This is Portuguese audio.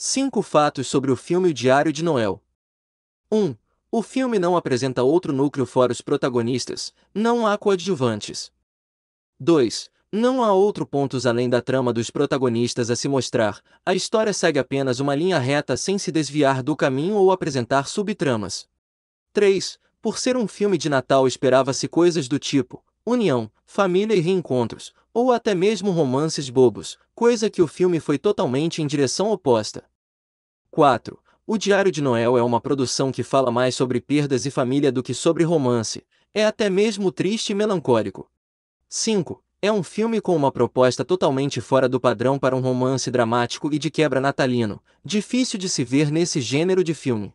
Cinco fatos sobre o filme O Diário de Noel. 1. Um, o filme não apresenta outro núcleo fora os protagonistas, não há coadjuvantes. 2. Não há outro pontos além da trama dos protagonistas a se mostrar, a história segue apenas uma linha reta sem se desviar do caminho ou apresentar subtramas. 3. Por ser um filme de Natal esperava-se coisas do tipo união, família e reencontros, ou até mesmo romances bobos, coisa que o filme foi totalmente em direção oposta. 4. O Diário de Noel é uma produção que fala mais sobre perdas e família do que sobre romance, é até mesmo triste e melancólico. 5. É um filme com uma proposta totalmente fora do padrão para um romance dramático e de quebra natalino, difícil de se ver nesse gênero de filme.